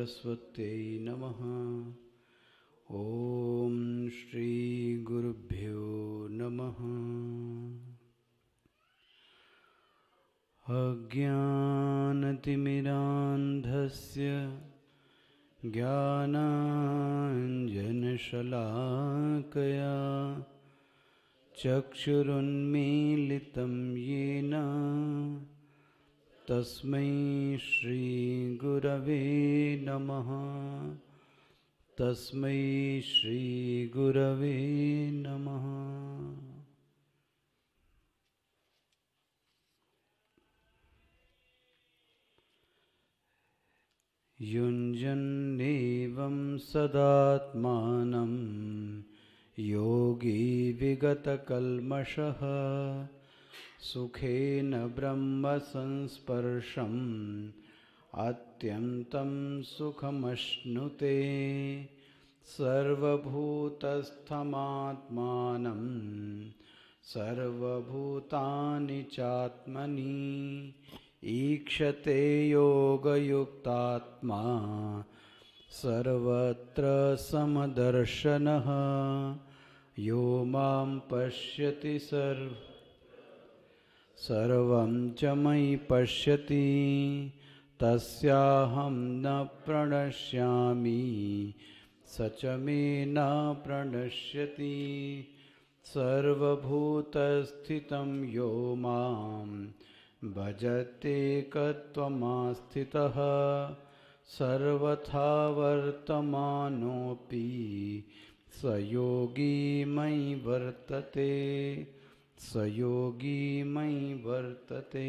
सरस्वत्यै नमः ॐ श्रीगुरुभ्यो नमः अज्ञानतिमिरान्धस्य ज्ञानाञ्जनशलाकया चक्षुरुन्मीलितं तस्मै श्रीगुरवे नमः तस्मै श्रीगुरवे नमः युञ्जन्नेवं सदात्मानं योगी विगतकल्मषः सुखेन ब्रह्मसंस्पर्शम् अत्यन्तं सुखमश्नुते सर्वभूतस्थमात्मानं सर्वभूतानि चात्मनि ईक्षते योगयुक्तात्मा सर्वत्र समदर्शनः यो मां पश्यति सर्व सर्वं च मयि पश्यति तस्याहं न प्रणश्यामि स च मे न प्रणश्यति सर्वभूतस्थितं यो मां भजत्येकत्वमास्थितः सर्वथा वर्तमानोऽपि स योगी मयि वर्तते स योगी वर्तते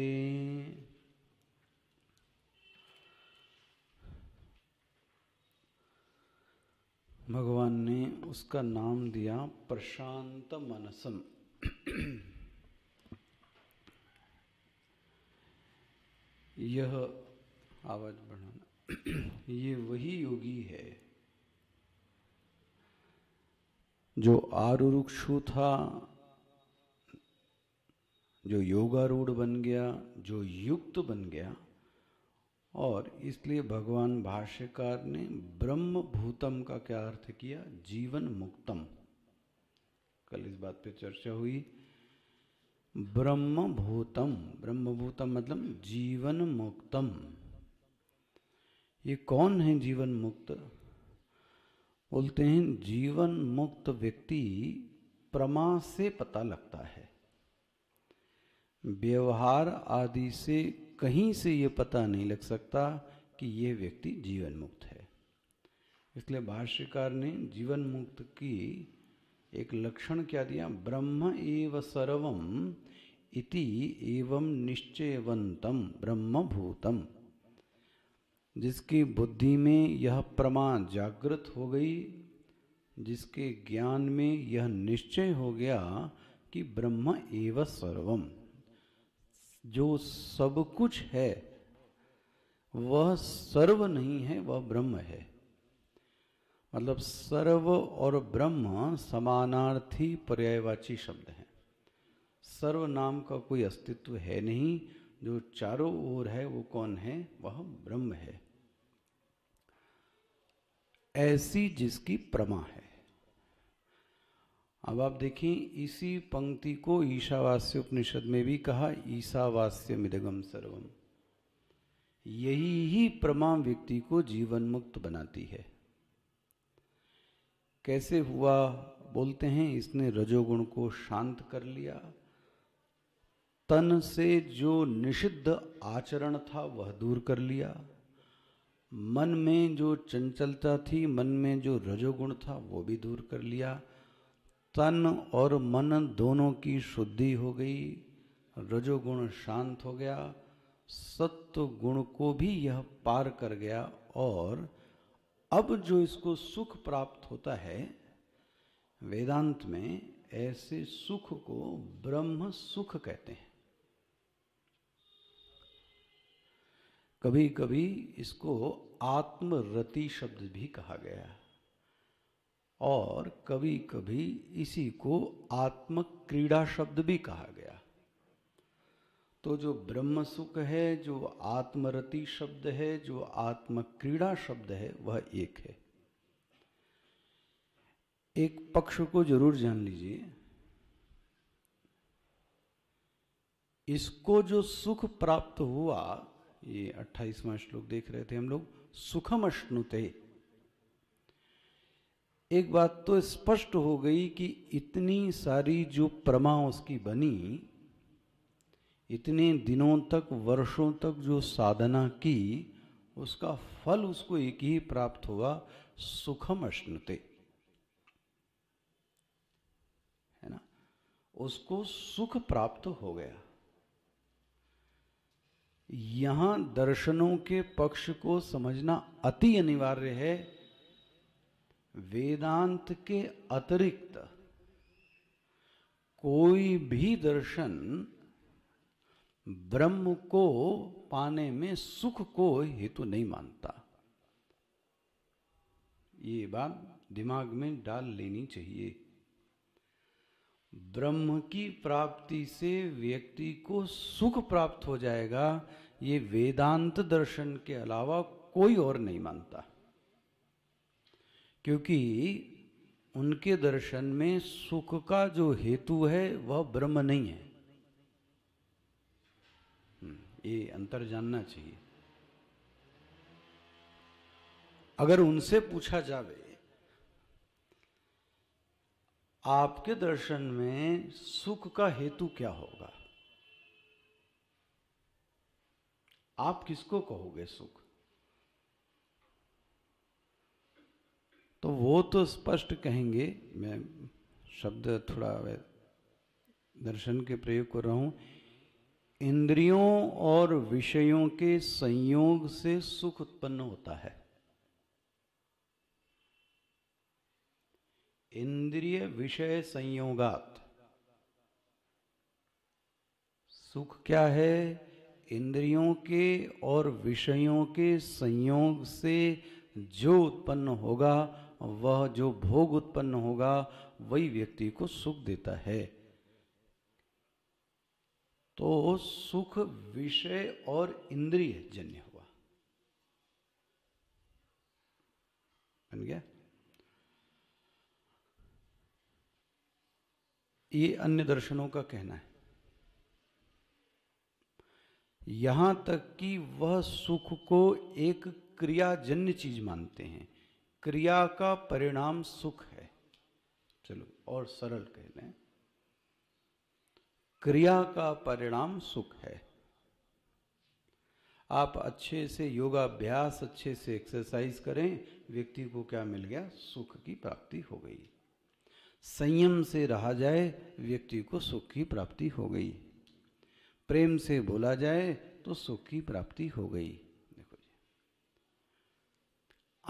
भगवान ने उसका नाम दिया प्रशांत मनसम यह आवाज बढ़ाना ये वही योगी है जो आरुरुक्षु था जो योगारूढ़ बन गया जो युक्त बन गया और इसलिए भगवान भाष्यकार ने ब्रह्म भूतम का क्या अर्थ किया जीवन मुक्तम कल इस बात पे चर्चा हुई ब्रह्म भूतम ब्रह्म भूतम मतलब जीवन मुक्तम ये कौन है जीवन मुक्त बोलते हैं जीवन मुक्त व्यक्ति प्रमा से पता लगता है व्यवहार आदि से कहीं से ये पता नहीं लग सकता कि ये व्यक्ति जीवन मुक्त है इसलिए भाष्यकार ने जीवन मुक्त की एक लक्षण क्या दिया ब्रह्म एव सर्वम इति एवं निश्चयवंतम भूतम जिसकी बुद्धि में यह प्रमाण जागृत हो गई जिसके ज्ञान में यह निश्चय हो गया कि ब्रह्म एव सर्वम जो सब कुछ है वह सर्व नहीं है वह ब्रह्म है मतलब सर्व और ब्रह्म समानार्थी पर्यायवाची शब्द हैं सर्व नाम का कोई अस्तित्व है नहीं जो चारों ओर है वो कौन है वह ब्रह्म है ऐसी जिसकी प्रमा है अब आप देखें इसी पंक्ति को ईशावास्य उपनिषद में भी कहा ईशावास्य मृदगम सर्वम यही ही प्रमाण व्यक्ति को जीवन मुक्त बनाती है कैसे हुआ बोलते हैं इसने रजोगुण को शांत कर लिया तन से जो निषिद्ध आचरण था वह दूर कर लिया मन में जो चंचलता थी मन में जो रजोगुण था वो भी दूर कर लिया तन और मन दोनों की शुद्धि हो गई रजोगुण शांत हो गया सत्व गुण को भी यह पार कर गया और अब जो इसको सुख प्राप्त होता है वेदांत में ऐसे सुख को ब्रह्म सुख कहते हैं कभी कभी इसको आत्मरति शब्द भी कहा गया है और कभी कभी इसी को आत्म क्रीड़ा शब्द भी कहा गया तो जो ब्रह्म सुख है जो आत्मरति शब्द है जो आत्म क्रीड़ा शब्द है वह एक है एक पक्ष को जरूर जान लीजिए इसको जो सुख प्राप्त हुआ ये अट्ठाईसवा श्लोक देख रहे थे हम लोग सुखम अश्नुते एक बात तो स्पष्ट हो गई कि इतनी सारी जो प्रमा उसकी बनी इतने दिनों तक वर्षों तक जो साधना की उसका फल उसको एक ही प्राप्त हुआ सुखम अश्नते है ना उसको सुख प्राप्त हो गया यहां दर्शनों के पक्ष को समझना अति अनिवार्य है वेदांत के अतिरिक्त कोई भी दर्शन ब्रह्म को पाने में सुख को हेतु नहीं मानता ये बात दिमाग में डाल लेनी चाहिए ब्रह्म की प्राप्ति से व्यक्ति को सुख प्राप्त हो जाएगा ये वेदांत दर्शन के अलावा कोई और नहीं मानता क्योंकि उनके दर्शन में सुख का जो हेतु है वह ब्रह्म नहीं है हम्म, ये अंतर जानना चाहिए अगर उनसे पूछा जावे आपके दर्शन में सुख का हेतु क्या होगा आप किसको कहोगे सुख तो वो तो स्पष्ट कहेंगे मैं शब्द थोड़ा दर्शन के प्रयोग कर रहा हूं इंद्रियों और विषयों के संयोग से सुख उत्पन्न होता है इंद्रिय विषय संयोगात सुख क्या है इंद्रियों के और विषयों के संयोग से जो उत्पन्न होगा वह जो भोग उत्पन्न होगा वही व्यक्ति को सुख देता है तो सुख विषय और इंद्रिय जन्य हुआ बन गया ये अन्य दर्शनों का कहना है यहां तक कि वह सुख को एक क्रियाजन्य चीज मानते हैं क्रिया का परिणाम सुख है चलो और सरल कह लें क्रिया का परिणाम सुख है आप अच्छे से योगाभ्यास अच्छे से एक्सरसाइज करें व्यक्ति को क्या मिल गया सुख की प्राप्ति हो गई संयम से रहा जाए व्यक्ति को सुख की प्राप्ति हो गई प्रेम से बोला जाए तो सुख की प्राप्ति हो गई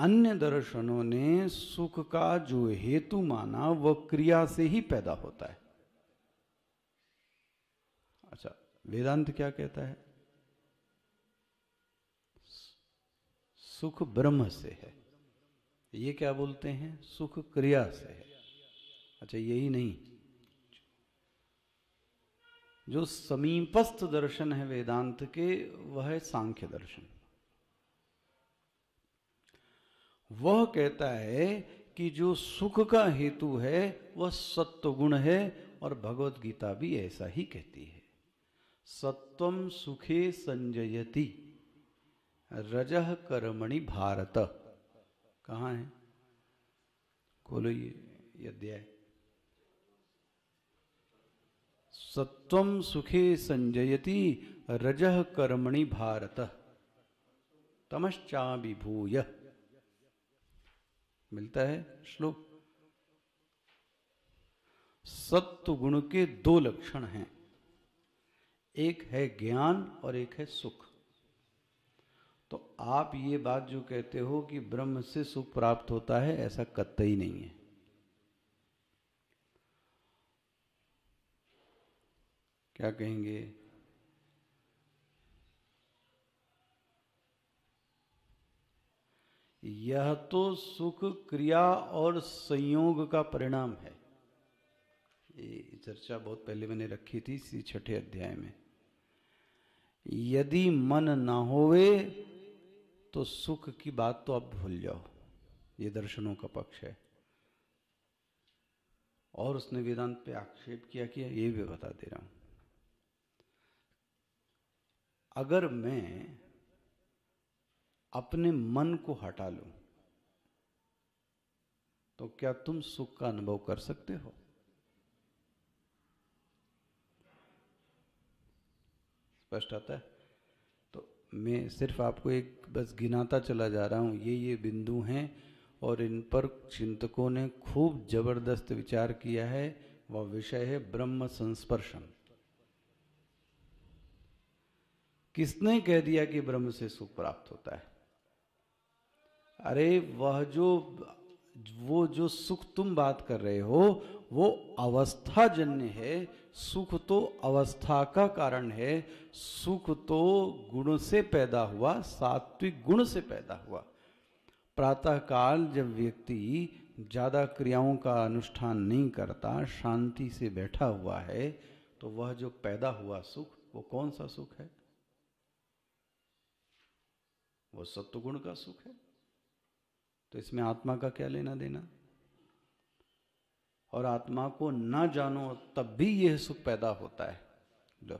अन्य दर्शनों ने सुख का जो हेतु माना वह क्रिया से ही पैदा होता है अच्छा वेदांत क्या कहता है सुख ब्रह्म से है ये क्या बोलते हैं सुख क्रिया से है अच्छा यही नहीं जो समीपस्थ दर्शन है वेदांत के वह है सांख्य दर्शन वह कहता है कि जो सुख का हेतु है वह सत्व गुण है और भगवत गीता भी ऐसा ही कहती है सत्वम सुखे संजयति रजह कर्मणि भारत कहाँ है खोलो ये अध्याय सत्वम सुखे संजयति रजह कर्मणि भारत तमश्चा विभूय मिलता है श्लोक सत्व गुण के दो लक्षण हैं एक है ज्ञान और एक है सुख तो आप ये बात जो कहते हो कि ब्रह्म से सुख प्राप्त होता है ऐसा कतई नहीं है क्या कहेंगे यह तो सुख क्रिया और संयोग का परिणाम है ये चर्चा बहुत पहले मैंने रखी थी इसी छठे अध्याय में यदि मन ना होवे तो सुख की बात तो आप भूल जाओ ये दर्शनों का पक्ष है और उसने वेदांत पे आक्षेप किया कि ये भी बता दे रहा हूं अगर मैं अपने मन को हटा लो तो क्या तुम सुख का अनुभव कर सकते हो स्पष्ट आता है तो मैं सिर्फ आपको एक बस गिनाता चला जा रहा हूं ये ये बिंदु हैं और इन पर चिंतकों ने खूब जबरदस्त विचार किया है वह विषय है ब्रह्म संस्पर्शन किसने कह दिया कि ब्रह्म से सुख प्राप्त होता है अरे वह जो वो जो सुख तुम बात कर रहे हो वो अवस्था जन्य है सुख तो अवस्था का कारण है सुख तो गुण से पैदा हुआ सात्विक गुण से पैदा हुआ प्रातःकाल जब व्यक्ति ज़्यादा क्रियाओं का अनुष्ठान नहीं करता शांति से बैठा हुआ है तो वह जो पैदा हुआ सुख वो कौन सा सुख है वो सत्वगुण का सुख है तो इसमें आत्मा का क्या लेना देना और आत्मा को ना जानो तब भी यह सुख पैदा होता है लो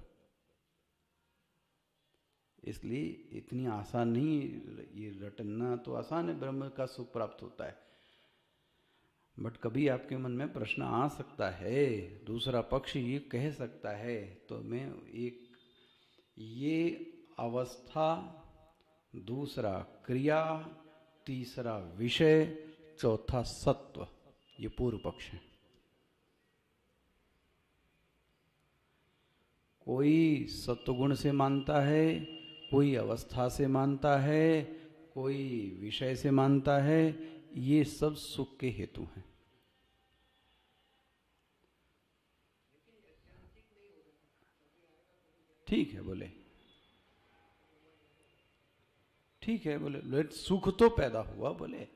इसलिए इतनी आसान नहीं ये रटना तो आसान है ब्रह्म का सुख प्राप्त होता है बट कभी आपके मन में प्रश्न आ सकता है दूसरा पक्ष ये कह सकता है तो मैं एक ये अवस्था दूसरा क्रिया तीसरा विषय चौथा सत्व ये पूर्व पक्ष है कोई सत्वगुण से मानता है कोई अवस्था से मानता है कोई विषय से मानता है ये सब सुख के हेतु हैं ठीक है बोले ठीक है बोले सुख तो पैदा हुआ बोले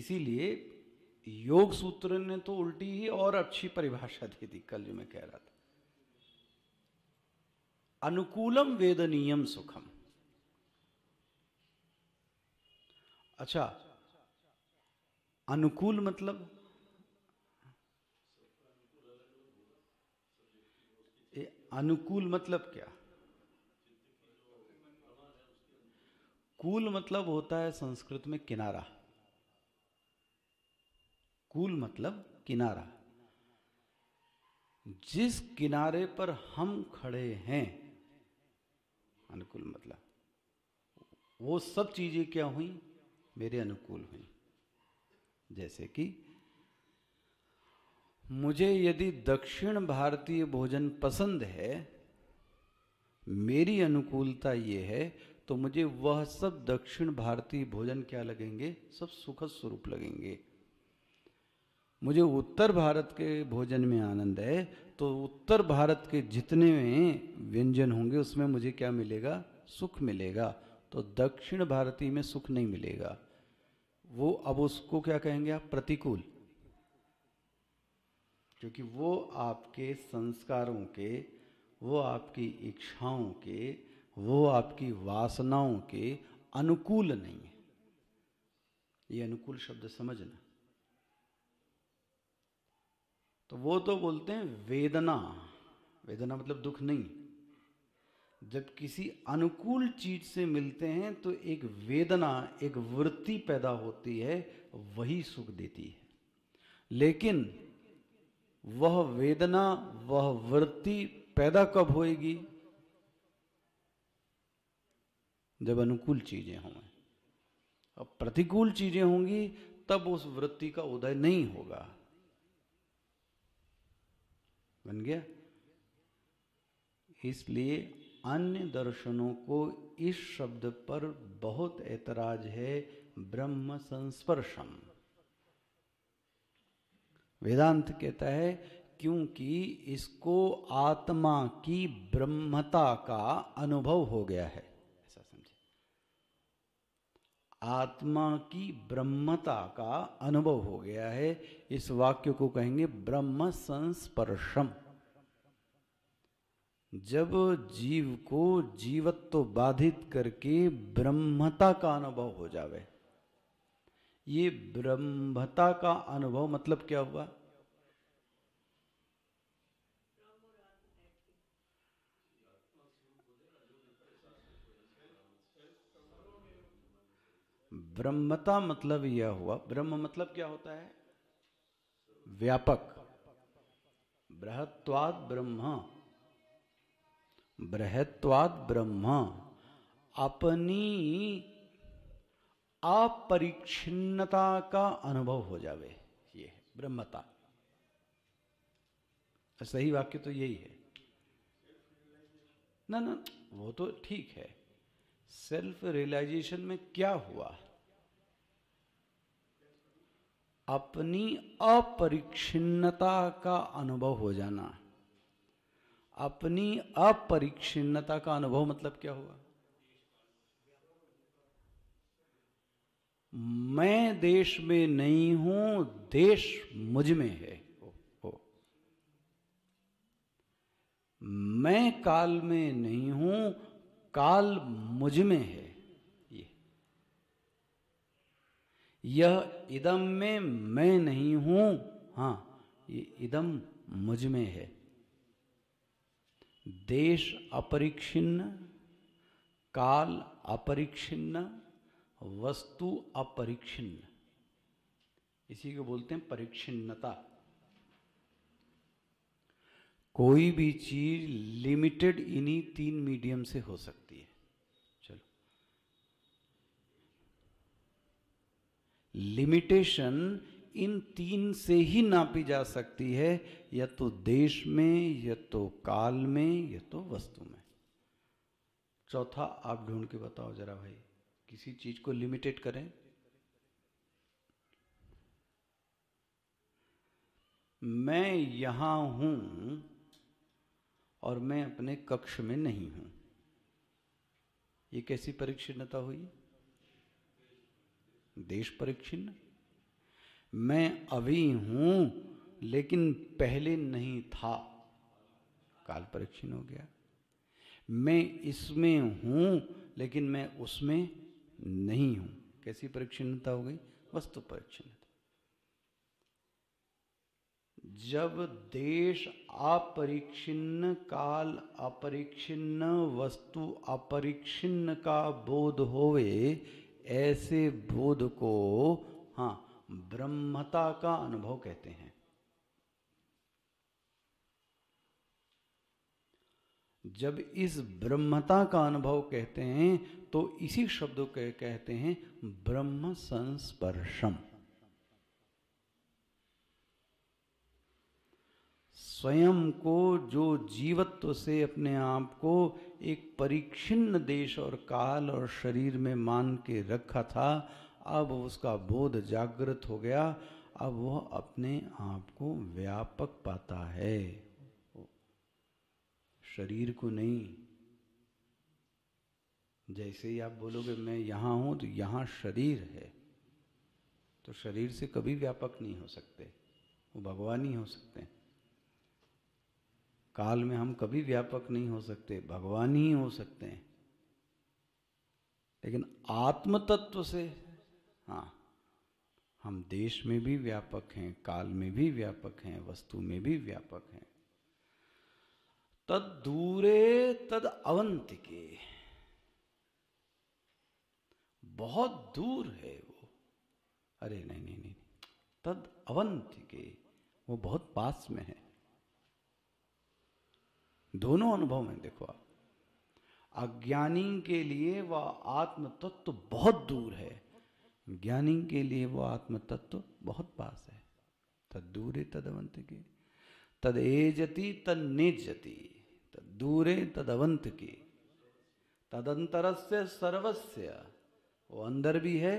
इसीलिए योग सूत्र ने तो उल्टी ही और अच्छी परिभाषा दे दी कल जो मैं कह रहा था अनुकूलम वेदनीयम सुखम अच्छा अनुकूल मतलब अनुकूल मतलब क्या कूल मतलब होता है संस्कृत में किनारा कूल मतलब किनारा जिस किनारे पर हम खड़े हैं अनुकूल मतलब वो सब चीजें क्या हुई मेरे अनुकूल हुई जैसे कि मुझे यदि दक्षिण भारतीय भोजन पसंद है मेरी अनुकूलता ये है तो मुझे वह सब दक्षिण भारतीय भोजन क्या लगेंगे सब सुखद स्वरूप लगेंगे मुझे उत्तर भारत के भोजन में आनंद है तो उत्तर भारत के जितने व्यंजन होंगे उसमें मुझे क्या मिलेगा सुख मिलेगा तो दक्षिण भारतीय में सुख नहीं मिलेगा वो अब उसको क्या कहेंगे आप प्रतिकूल क्योंकि वो आपके संस्कारों के वो आपकी इच्छाओं के वो आपकी वासनाओं के अनुकूल नहीं है ये अनुकूल शब्द समझना तो वो तो बोलते हैं वेदना वेदना मतलब दुख नहीं जब किसी अनुकूल चीज से मिलते हैं तो एक वेदना एक वृत्ति पैदा होती है वही सुख देती है लेकिन वह वेदना वह वृत्ति पैदा कब होएगी जब अनुकूल चीजें हों अब प्रतिकूल चीजें होंगी तब उस वृत्ति का उदय नहीं होगा बन गया इसलिए अन्य दर्शनों को इस शब्द पर बहुत ऐतराज है ब्रह्म संस्पर्शम वेदांत कहता है क्योंकि इसको आत्मा की ब्रह्मता का अनुभव हो गया है आत्मा की ब्रह्मता का अनुभव हो गया है इस वाक्य को कहेंगे ब्रह्म संस्पर्शम जब जीव को जीवत्व बाधित करके ब्रह्मता का अनुभव हो जावे ये ब्रह्मता का अनुभव मतलब क्या हुआ ब्रह्मता मतलब यह हुआ ब्रह्म मतलब क्या होता है व्यापक बृहत्वाद ब्रह्म बृहत्वाद ब्रह्म अपनी अपरिच्छिन्नता का अनुभव हो जावे ये है ब्रह्मता सही वाक्य तो यही है ना ना वो तो ठीक है सेल्फ रियलाइजेशन में क्या हुआ अपनी अपरिच्छिन्नता का अनुभव हो जाना अपनी अपरिच्छिन्नता का अनुभव मतलब क्या हुआ मैं देश में नहीं हूं देश मुझ में है मैं काल में नहीं हूं काल मुझ में है यह इदम में मैं नहीं हूं हां ये इदम मुझ में है देश अपरिक्षिन्न काल अपरिक्षिन्न वस्तु अपरिक्षिन्न इसी को बोलते हैं परिक्षिन्नता कोई भी चीज लिमिटेड इन्हीं तीन मीडियम से हो सकती है लिमिटेशन इन तीन से ही नापी जा सकती है या तो देश में या तो काल में या तो वस्तु में चौथा आप ढूंढ के बताओ जरा भाई किसी चीज को लिमिटेड करें मैं यहां हूं और मैं अपने कक्ष में नहीं हूं ये कैसी परिच्छिन्नता हुई देश परिच्छिन्न मैं अभी हूं लेकिन पहले नहीं था काल परिच्छिन्न हो गया मैं इसमें हूं लेकिन मैं उसमें नहीं हूं कैसी परिच्छिन्नता हो गई वस्तु परिच्छिन्नता जब देश अपरिच्छिन्न काल अपरिच्छिन्न वस्तु अपरिच्छिन्न का बोध होवे ऐसे बोध को हाँ ब्रह्मता का अनुभव कहते हैं जब इस ब्रह्मता का अनुभव कहते हैं तो इसी शब्द को कहते हैं ब्रह्म संस्पर्शम स्वयं को जो जीवत्व से अपने आप को एक परिच्छिन्न देश और काल और शरीर में मान के रखा था अब उसका बोध जागृत हो गया अब वह अपने आप को व्यापक पाता है शरीर को नहीं जैसे ही आप बोलोगे मैं यहां हूं तो यहां शरीर है तो शरीर से कभी व्यापक नहीं हो सकते वो भगवान ही हो सकते हैं काल में हम कभी व्यापक नहीं हो सकते भगवान ही हो सकते हैं लेकिन आत्म तत्व से हाँ हम देश में भी व्यापक हैं काल में भी व्यापक हैं वस्तु में भी व्यापक हैं तद दूरे तद अवंत के बहुत दूर है वो अरे नहीं नहीं नहीं तद अवंत के वो बहुत पास में है दोनों अनुभव में देखो आप अज्ञानी के लिए वह आत्म तत्व तो बहुत दूर है ज्ञानी के लिए वह आत्म तत्व तो बहुत पास है तद दूरे तद अवंत के तद एजति तद नेजति तद दूरे तद अवंत के तदंतर से सर्वस्य वो अंदर भी है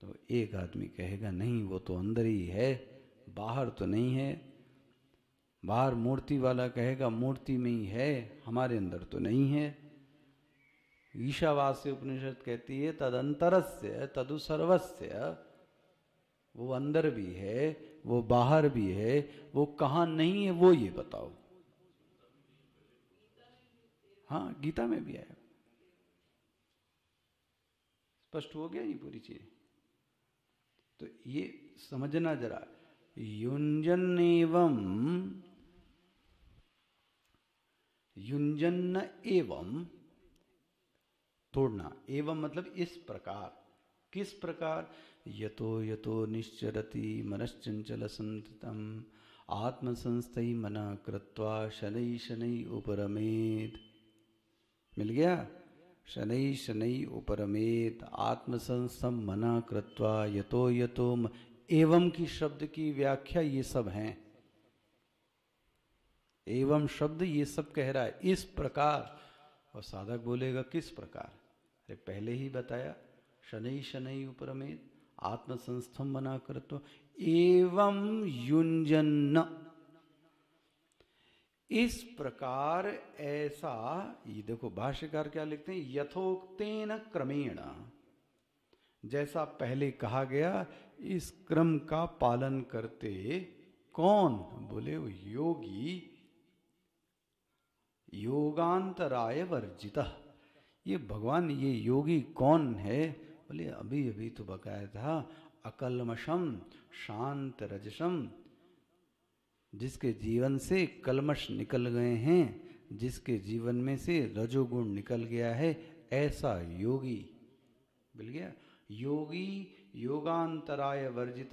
तो एक आदमी कहेगा नहीं वो तो अंदर ही है बाहर तो नहीं है बाहर मूर्ति वाला कहेगा मूर्ति में ही है हमारे अंदर तो नहीं है ईशावास्य उपनिषद कहती है तद अंतरस्य तदु सर्वस्य वो अंदर भी है वो बाहर भी है वो कहाँ नहीं है वो ये बताओ हाँ गीता में भी आया स्पष्ट हो गया ये पूरी चीज तो ये समझना जरा युंजन एवं युंजन एवं तोड़ना एवं मतलब इस प्रकार किस प्रकार यतो यतो निश्चरति मनश्चंचल संततम आत्मसंस्थई मना कृत्वा शनै शनै उपरमेत मिल गया शनै शनै उपरमेत आत्मसंस्थम मना कृत्वा यतो यतो एवं की शब्द की व्याख्या ये सब हैं एवं शब्द ये सब कह रहा है इस प्रकार और साधक बोलेगा किस प्रकार अरे पहले ही बताया शनि शनि उपरमेत आत्मसंस्थम बना कर तो एवं युंजन इस प्रकार ऐसा ये देखो भाष्यकार क्या लिखते हैं यथोक्तेन क्रमेण जैसा पहले कहा गया इस क्रम का पालन करते कौन बोले वो योगी योगांतराय वर्जिता ये भगवान ये योगी कौन है बोले अभी अभी तो बकाया था अकलमशम शांत रजसम जिसके जीवन से कलमश निकल गए हैं जिसके जीवन में से रजोगुण निकल गया है ऐसा योगी मिल गया योगी योगांतराय वर्जित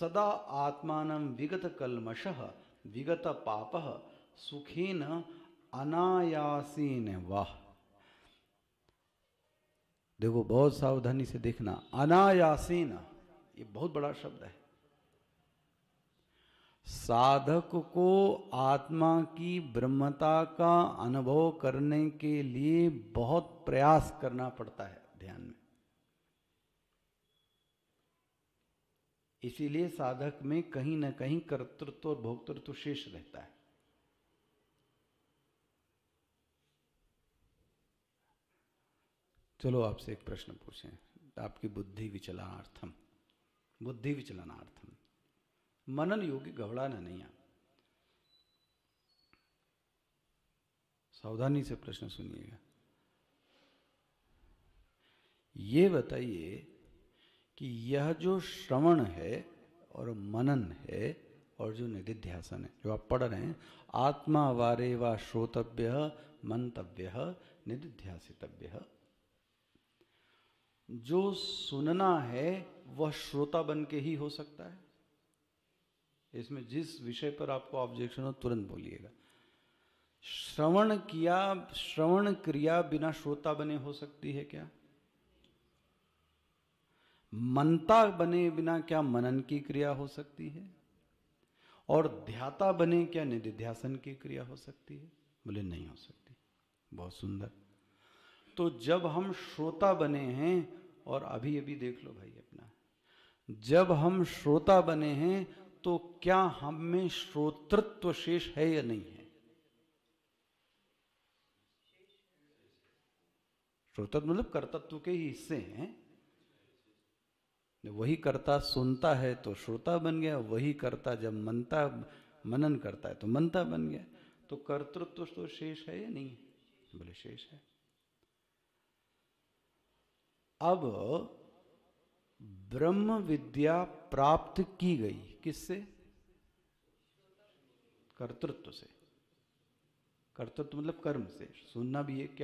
सदा आत्मान विगत कलमश विगत पाप सुखेन अनायासीन वाह देखो बहुत सावधानी से देखना अनायासीन ये बहुत बड़ा शब्द है साधक को आत्मा की ब्रह्मता का अनुभव करने के लिए बहुत प्रयास करना पड़ता है ध्यान में इसीलिए साधक में कहीं ना कहीं कर्तृत्व और भोक्तृत्व शेष रहता है चलो आपसे एक प्रश्न पूछें आपकी बुद्धि विचलनार्थम बुद्धि विचलनार्थम मनन योगी घबड़ाना नहीं आप सावधानी से प्रश्न सुनिएगा ये बताइए कि यह जो श्रवण है और मनन है और जो निधिध्यासन है जो आप पढ़ रहे हैं आत्मा वारे वा श्रोतव्य मंतव्य निधिध्यासितव्य जो सुनना है वह श्रोता बन के ही हो सकता है इसमें जिस विषय पर आपको ऑब्जेक्शन हो तुरंत बोलिएगा श्रवण किया श्रवण क्रिया बिना श्रोता बने हो सकती है क्या मनता बने बिना क्या मनन की क्रिया हो सकती है और ध्याता बने क्या निधिध्यासन की क्रिया हो सकती है बोले नहीं हो सकती बहुत सुंदर तो जब हम श्रोता बने हैं और अभी अभी देख लो भाई अपना जब हम श्रोता बने हैं तो क्या हम में श्रोतृत्व शेष है या नहीं है श्रोतत्व तो मतलब कर्तत्व के ही हिस्से हैं वही करता सुनता है तो श्रोता बन गया वही करता जब मनता मनन करता है तो मनता बन गया तो कर्तृत्व तो शेष है या नहीं बोले शेष है अब ब्रह्म विद्या प्राप्त की गई किससे कर्तृत्व से कर्तृत्व मतलब कर्म से सुनना भी है क्या